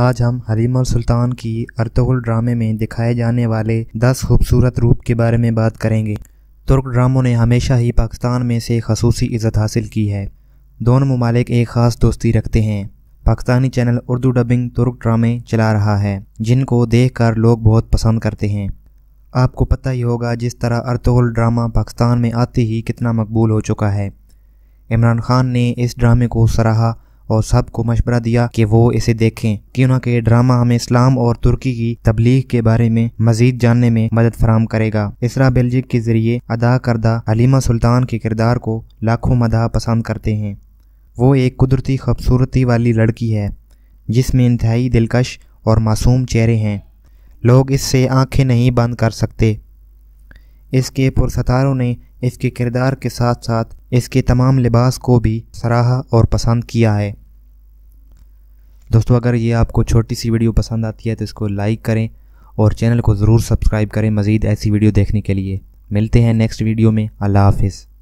आज हम हरीम और सुल्तान की अर्तगुल ड्रामे में दिखाए जाने वाले दस खूबसूरत रूप के बारे में बात करेंगे तुर्क ड्रामों ने हमेशा ही पाकिस्तान में से खसूसी इज़्ज़त हासिल की है दोनों ममालिक एक ख़ास दोस्ती रखते हैं पाकिस्तानी चैनल उर्दू डबिंग तुर्क ड्रामे चला रहा है जिनको देख कर लोग बहुत पसंद करते हैं आपको पता ही होगा जिस तरह अर्तगुल ड्रामा पाकिस्तान में आते ही कितना मकबूल हो चुका है इमरान खान ने इस ड्रामे को सराहा और सबको मशवरा दिया कि वो इसे देखें कि उनके ड्रामा हमें इस्लाम और तुर्की की तबलीग के बारे में मजीद जानने में मदद फराम करेगा इसरा बेल्जिक के जरिए अदा करदा हलीमा सुल्तान के किरदार को लाखों मदा पसंद करते हैं वो एक कुदरती खूबसूरती वाली लड़की है जिसमें इंतहाई दिलकश और मासूम चेहरे हैं लोग इससे आंखें नहीं बंद कर सकते इसके पुरसतारों ने इसके किरदार के साथ साथ इसके तमाम लिबास को भी सराहा और पसंद किया है दोस्तों अगर ये आपको छोटी सी वीडियो पसंद आती है तो इसको लाइक करें और चैनल को ज़रूर सब्सक्राइब करें मज़ीद ऐसी वीडियो देखने के लिए मिलते हैं नेक्स्ट वीडियो में अल्लाह हाफिज़